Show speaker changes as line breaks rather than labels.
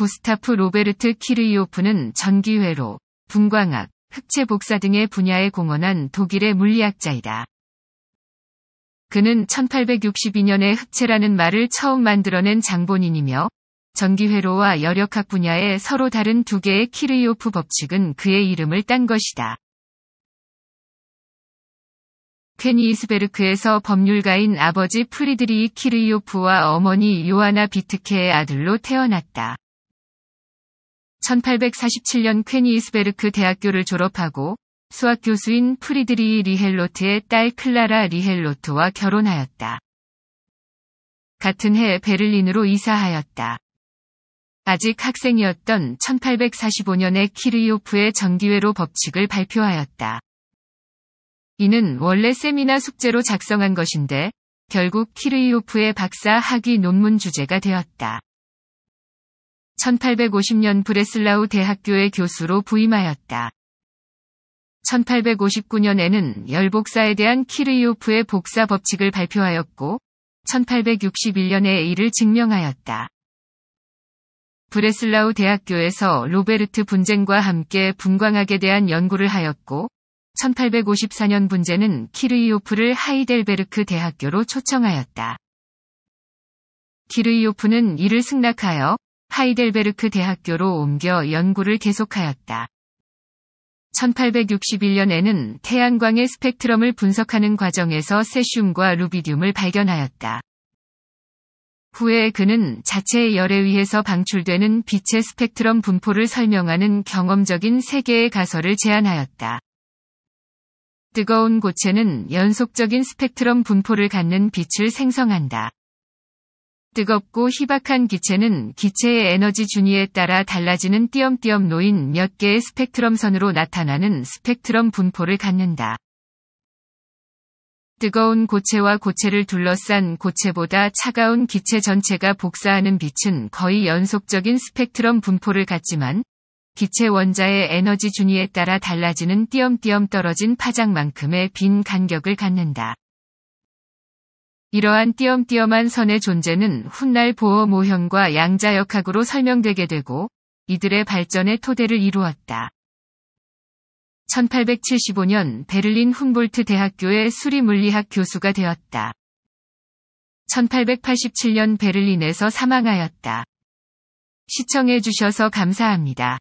구스타프 로베르트 키르이오프는 전기회로, 분광학, 흑체 복사 등의 분야에 공헌한 독일의 물리학자이다. 그는 1862년에 흑체라는 말을 처음 만들어낸 장본인이며 전기회로와 여력학 분야의 서로 다른 두 개의 키르이오프 법칙은 그의 이름을 딴 것이다. 퀘니히스베르크에서 법률가인 아버지 프리드리히 키르이오프와 어머니 요하나 비트케의 아들로 태어났다. 1847년 퀘니스베르크 대학교를 졸업하고 수학 교수인 프리드리히 리헬로트의 딸 클라라 리헬로트와 결혼하였다. 같은 해 베를린으로 이사하였다. 아직 학생이었던 1845년에 키르이오프의 전기회로 법칙을 발표하였다. 이는 원래 세미나 숙제로 작성한 것인데 결국 키르이오프의 박사 학위 논문 주제가 되었다. 1850년 브레슬라우 대학교의 교수로 부임하였다. 1859년에는 열복사에 대한 키르이오프의 복사 법칙을 발표하였고, 1861년에 이를 증명하였다. 브레슬라우 대학교에서 로베르트 분쟁과 함께 분광학에 대한 연구를 하였고, 1854년 분재는 키르이오프를 하이델베르크 대학교로 초청하였다. 키르이오프는 이를 승낙하여 하이델베르크 대학교로 옮겨 연구를 계속하였다. 1861년에는 태양광의 스펙트럼을 분석하는 과정에서 세슘과 루비듐을 발견하였다. 후에 그는 자체의 열에 의해서 방출되는 빛의 스펙트럼 분포를 설명하는 경험적인 세계의 가설을 제안하였다. 뜨거운 고체는 연속적인 스펙트럼 분포를 갖는 빛을 생성한다. 뜨겁고 희박한 기체는 기체의 에너지 준위에 따라 달라지는 띄엄띄엄 놓인 몇 개의 스펙트럼 선으로 나타나는 스펙트럼 분포를 갖는다. 뜨거운 고체와 고체를 둘러싼 고체보다 차가운 기체 전체가 복사하는 빛은 거의 연속적인 스펙트럼 분포를 갖지만 기체 원자의 에너지 준위에 따라 달라지는 띄엄띄엄 떨어진 파장만큼의 빈 간격을 갖는다. 이러한 띄엄띄엄한 선의 존재는 훗날 보어 모형과 양자역학으로 설명되게 되고 이들의 발전의 토대를 이루었다. 1875년 베를린 훔볼트 대학교의 수리물리학 교수가 되었다. 1887년 베를린에서 사망하였다. 시청해주셔서 감사합니다.